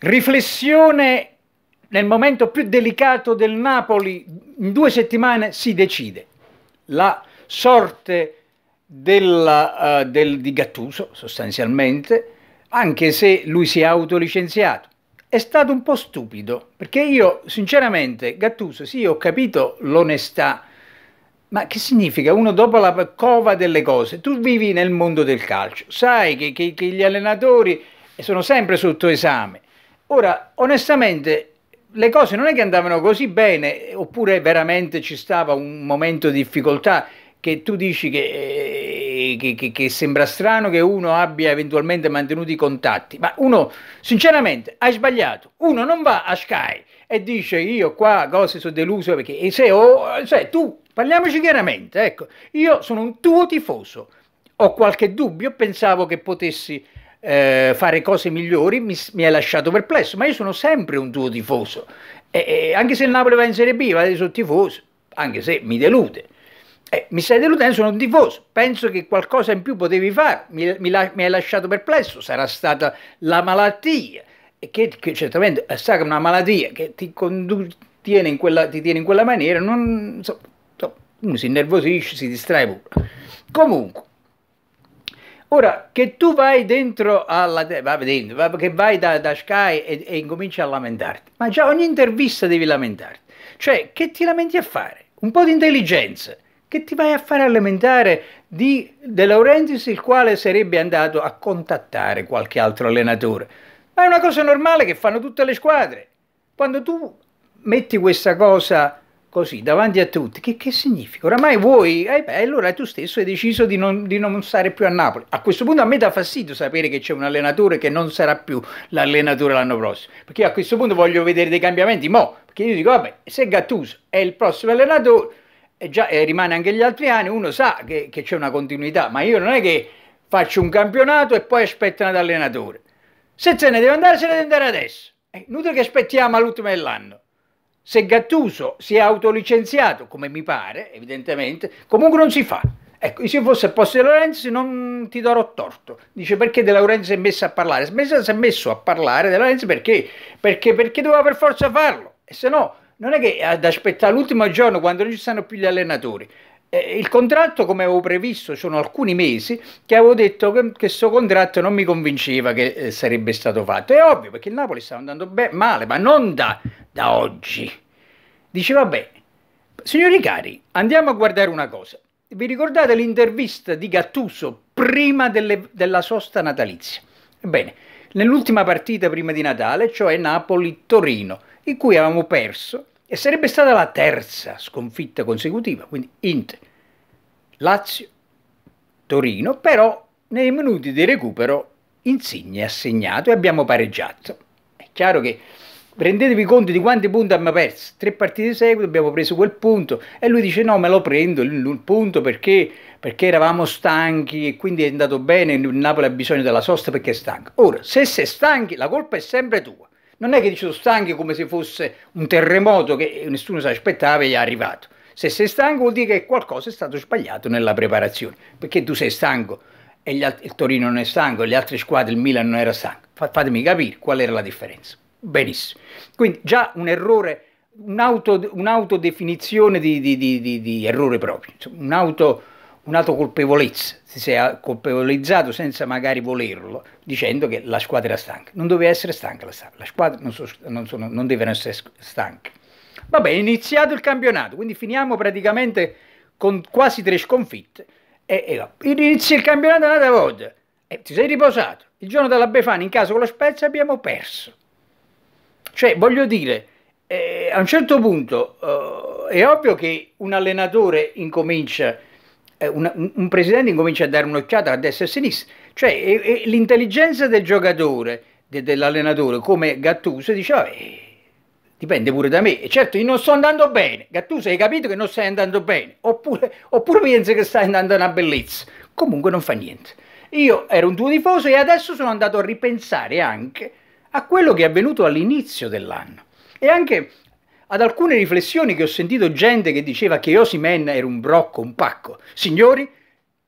riflessione nel momento più delicato del Napoli, in due settimane si decide la sorte della, uh, del, di Gattuso sostanzialmente, anche se lui si è autolicenziato. È stato un po' stupido, perché io sinceramente, Gattuso, sì, ho capito l'onestà, ma che significa? Uno dopo la cova delle cose, tu vivi nel mondo del calcio, sai che, che, che gli allenatori sono sempre sotto esame, Ora, onestamente, le cose non è che andavano così bene, oppure veramente ci stava un momento di difficoltà che tu dici che, eh, che, che, che sembra strano che uno abbia eventualmente mantenuto i contatti, ma uno, sinceramente, hai sbagliato. Uno non va a Sky e dice io qua cose sono deluso perché se ho, cioè tu, parliamoci chiaramente, ecco, io sono un tuo tifoso, ho qualche dubbio, pensavo che potessi eh, fare cose migliori mi, mi ha lasciato perplesso, ma io sono sempre un tuo tifoso, e, e, anche se il Napoli va in Serie B, vado sul tifoso, anche se mi delude. Eh, mi stai deludendo, sono un tifoso, penso che qualcosa in più potevi fare, mi, mi, mi hai lasciato perplesso, sarà stata la malattia, che, che certamente è stata una malattia che ti, tiene in quella, ti tiene in quella maniera, non, so, so, uno si innervosisce, si distrae pure. Comunque, Ora, che tu vai dentro alla... che vai da, da Sky e, e, incominci a lamentarti. Ma già ogni intervista devi lamentarti. Cioè, che ti lamenti a fare? Un po' di intelligenza. Che ti vai a fare a lamentare di De Laurentiis, il quale sarebbe andato a contattare qualche altro allenatore. Ma è una cosa normale che fanno tutte le squadre. Quando tu metti questa cosa così davanti a tutti, che, che significa? Oramai vuoi, eh beh, allora tu stesso hai deciso di non, di non stare più a Napoli. A questo punto a me dà fastidio sapere che c'è un allenatore che non sarà più l'allenatore l'anno prossimo, perché a questo punto voglio vedere dei cambiamenti, mo, perché io dico, vabbè, se Gattuso è il prossimo allenatore, e eh, già e eh, rimane anche gli altri anni, uno sa che, che c'è una continuità, ma io non è che faccio un campionato e poi aspettano ad allenatore. Se se ne deve andare, se ne deve andare adesso. È inutile che aspettiamo all'ultimo dell'anno se Gattuso si è autolicenziato, come mi pare, evidentemente, comunque non si fa. Ecco, se fosse a posto di Laurenti non ti darò torto. Dice perché De Laurenti si è messo a parlare? Si è messo a parlare De Laurenti perché? Perché, perché doveva per forza farlo. E se no, non è che ad aspettare l'ultimo giorno quando non ci stanno più gli allenatori. Eh, il contratto, come avevo previsto, sono alcuni mesi che avevo detto che questo contratto non mi convinceva che eh, sarebbe stato fatto. È ovvio perché il Napoli stava andando be- male, ma non da, da oggi. Dice, vabbè, signori cari, andiamo a guardare una cosa. Vi ricordate l'intervista di Gattuso prima delle, della sosta natalizia? Ebbene, nell'ultima partita prima di Natale, cioè Napoli-Torino, in cui avevamo perso e sarebbe stata la terza sconfitta consecutiva, quindi Inter, Lazio, Torino, però nei minuti di recupero Insigne ha segnato e abbiamo pareggiato. È chiaro che rendetevi conto di quanti punti abbiamo perso. Tre partite di seguito abbiamo preso quel punto e lui dice no me lo prendo il punto perché, perché eravamo stanchi e quindi è andato bene, il Napoli ha bisogno della sosta perché è stanco. Ora, se sei stanchi la colpa è sempre tua. Non è che dici sono stanchi come se fosse un terremoto che nessuno si aspettava e è arrivato. Se sei stanco vuol dire che qualcosa è stato sbagliato nella preparazione, perché tu sei stanco e il Torino non è stanco, e le altre squadre, il Milan non era stanco. Fatemi capire qual era la differenza. Benissimo. Quindi già un errore, un'autodefinizione di, di, di, di errore proprio, un'auto un'autocolpevolezza, si sia colpevolizzato senza magari volerlo, dicendo che la squadra era stanca. Non doveva essere stanca la squadra, la squadra non, so, non, sono, non devono essere stanche. Vabbè, è iniziato il campionato, quindi finiamo praticamente con quasi tre sconfitte. E, e inizia il campionato un'altra volta. E ti sei riposato. Il giorno della Befana in casa con la Spezia abbiamo perso. Cioè, voglio dire, eh, a un certo punto eh, è ovvio che un allenatore incomincia eh, un, un, presidente incomincia a dare un'occhiata a destra e a sinistra, cioè l'intelligenza del giocatore, de, dell'allenatore come Gattuso dice vabbè, dipende pure da me, e certo io non sto andando bene, Gattuso hai capito che non stai andando bene, oppure, oppure pensi che stai andando una bellezza, comunque non fa niente. Io ero un tuo tifoso e adesso sono andato a ripensare anche a quello che è avvenuto all'inizio dell'anno e anche ad alcune riflessioni che ho sentito gente che diceva che Osimen era un brocco, un pacco. Signori,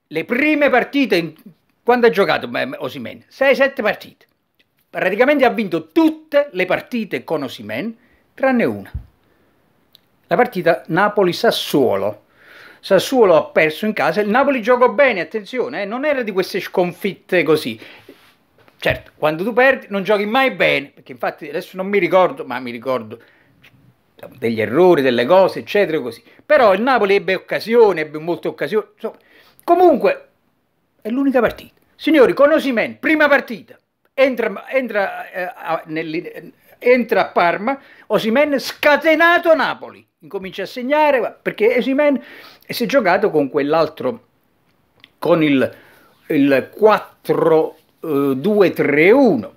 le prime partite, in... quando ha giocato Osimen? 6-7 partite. Praticamente ha vinto tutte le partite con Osimen, tranne una. La partita Napoli-Sassuolo. Sassuolo ha perso in casa, il Napoli giocò bene, attenzione, eh? non era di queste sconfitte così. Certo, quando tu perdi non giochi mai bene, perché infatti adesso non mi ricordo, ma mi ricordo degli errori, delle cose, eccetera, così. Però il Napoli ebbe occasione, ebbe molte occasioni. Insomma, comunque, è l'unica partita. Signori, con Osimen, prima partita, entra, entra, eh, a, nel, entra a Parma, Osimen scatenato Napoli. Incomincia a segnare, perché Osimen si è giocato con quell'altro, con il, il 4-2-3-1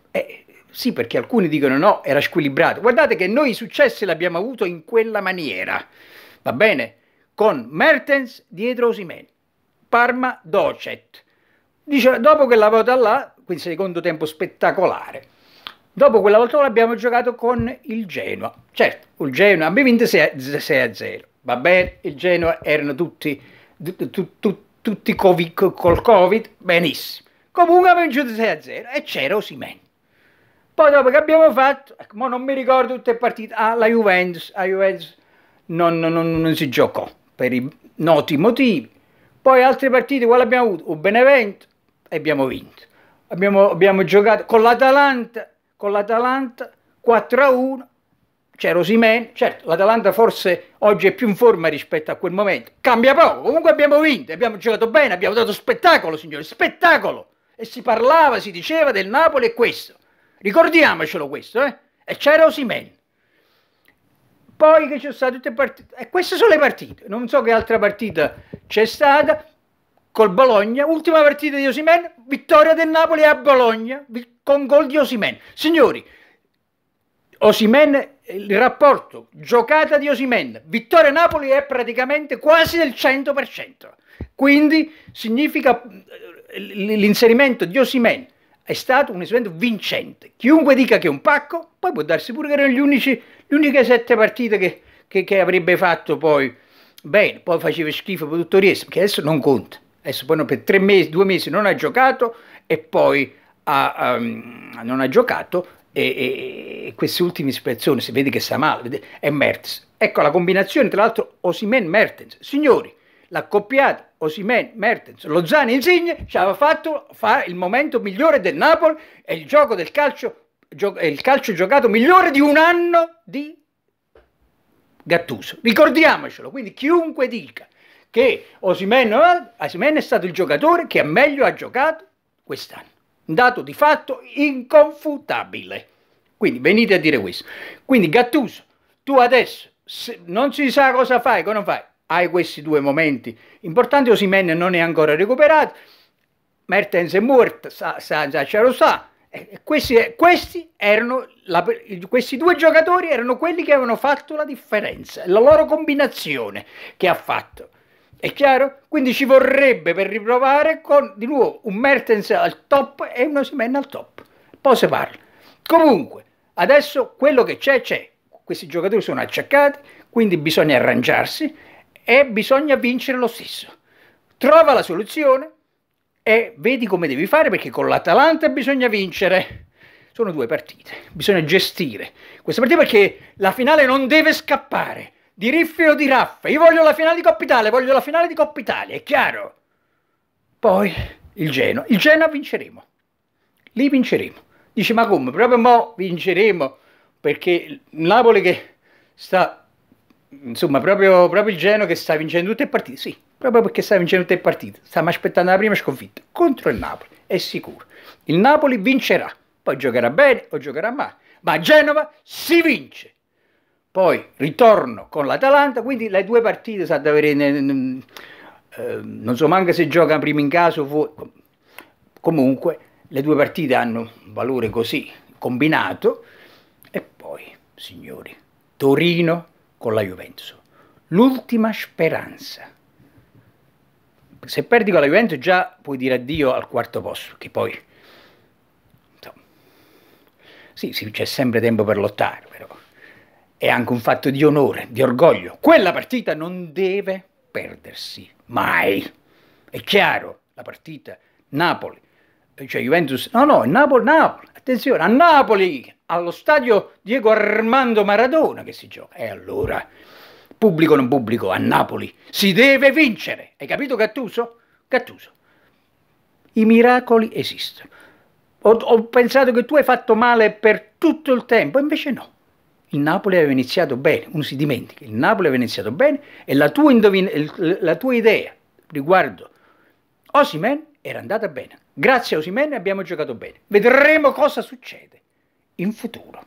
sì, perché alcuni dicono no, era squilibrato. Guardate che noi i successi l'abbiamo avuto in quella maniera, va bene? Con Mertens dietro Osimen, Parma Docet. Dice, dopo quella volta là, quindi secondo tempo spettacolare, dopo quella volta là abbiamo giocato con il Genoa. Certo, il Genoa abbiamo vinto 6-0, va bene? Il Genoa erano tutti, tutti COVID, col Covid, benissimo. Comunque abbiamo vinto 6-0 e c'era Osimen poi dopo che abbiamo fatto, ecco, ma non mi ricordo tutte le partite, ah, la Juventus, la Juventus non, non, non, non si giocò per i noti motivi. Poi altre partite quale abbiamo avuto? O Benevento e abbiamo vinto. Abbiamo, abbiamo giocato con l'Atalanta, con l'Atalanta 4-1, c'era Osimen, certo l'Atalanta forse oggi è più in forma rispetto a quel momento, cambia poco, comunque abbiamo vinto, abbiamo giocato bene, abbiamo dato spettacolo signore, spettacolo! E si parlava, si diceva del Napoli e questo. Ricordiamocelo questo, eh? E c'era Osimen. Poi che ci sono state tutte partite, e queste sono le partite, non so che altra partita c'è stata, col Bologna, ultima partita di Osimen, vittoria del Napoli a Bologna, con gol di Osimen. Signori, Osimen, il rapporto giocata di Osimen, vittoria Napoli è praticamente quasi del 100%. Quindi significa eh, l'inserimento di Osimen è stato un esordio vincente. Chiunque dica che è un pacco, poi può darsi pure che erano gli unici, le uniche sette partite che, che, che, avrebbe fatto poi bene, poi faceva schifo per tutto il resto, perché adesso non conta. Adesso poi per tre mesi, due mesi non ha giocato e poi ha, um, non ha giocato e, e, e queste ultime situazioni si vede che sta male, vede, è Mertens. Ecco la combinazione tra l'altro Osimen-Mertens. Signori, l'accoppiata Osimen, Mertens, Lozano Insigne ci aveva fatto fare il momento migliore del Napoli e il gioco del calcio, gio- il calcio giocato migliore di un anno di Gattuso. Ricordiamocelo, quindi chiunque dica che Osimen, eh, Osimen è stato il giocatore che meglio ha giocato quest'anno. Un dato di fatto inconfutabile. Quindi venite a dire questo. Quindi Gattuso, tu adesso non si sa cosa fai, cosa non fai, hai questi due momenti. Importante Osimen non è ancora recuperato, Mertens è morto, sa, sa, sa, lo sa. Questi, questi, erano la, questi due giocatori erano quelli che avevano fatto la differenza, la loro combinazione che ha fatto. È chiaro? Quindi ci vorrebbe per riprovare con di nuovo un Mertens al top e un Osimen al top. Poi si parla. Comunque, adesso quello che c'è, c'è. Questi giocatori sono acciaccati, quindi bisogna arrangiarsi e bisogna vincere lo stesso. Trova la soluzione e vedi come devi fare perché con l'Atalanta bisogna vincere. Sono due partite, bisogna gestire questa partita perché la finale non deve scappare. Di Riffi o di Raffa, io voglio la finale di Coppa Italia, voglio la finale di Coppa Italia, è chiaro. Poi il Genoa, il Genoa vinceremo, lì vinceremo. Dice ma come, proprio mo vinceremo perché Napoli che sta insomma, proprio, proprio, il Geno che sta vincendo tutte le partite, sì, proprio perché sta vincendo tutte le partite, stiamo aspettando la prima sconfitta contro il Napoli, è sicuro. Il Napoli vincerà, poi giocherà bene o giocherà male, ma a Genova si vince. Poi ritorno con l'Atalanta, quindi le due partite sa da avere, eh, non so manco se gioca prima in caso, o Comunque le due partite hanno un valore così combinato e poi, signori, Torino con la Juventus. L'ultima speranza. Se perdi con la Juventus già puoi dire addio al quarto posto, che poi... Insomma, sì, sì, c'è sempre tempo per lottare, però è anche un fatto di onore, di orgoglio. Quella partita non deve perdersi, mai. È chiaro, la partita Napoli, cioè Juventus, no no, Napoli, Napoli, attenzione, a Napoli allo stadio Diego Armando Maradona che si gioca. E allora, pubblico o non pubblico, a Napoli si deve vincere. Hai capito Gattuso? Gattuso. I miracoli esistono. Ho, ho, pensato che tu hai fatto male per tutto il tempo, invece no. Il Napoli aveva iniziato bene, uno si dimentica, il Napoli aveva iniziato bene e la tua, la tua idea riguardo Osimen era andata bene. Grazie a Osimen abbiamo giocato bene. Vedremo cosa succede in futuro.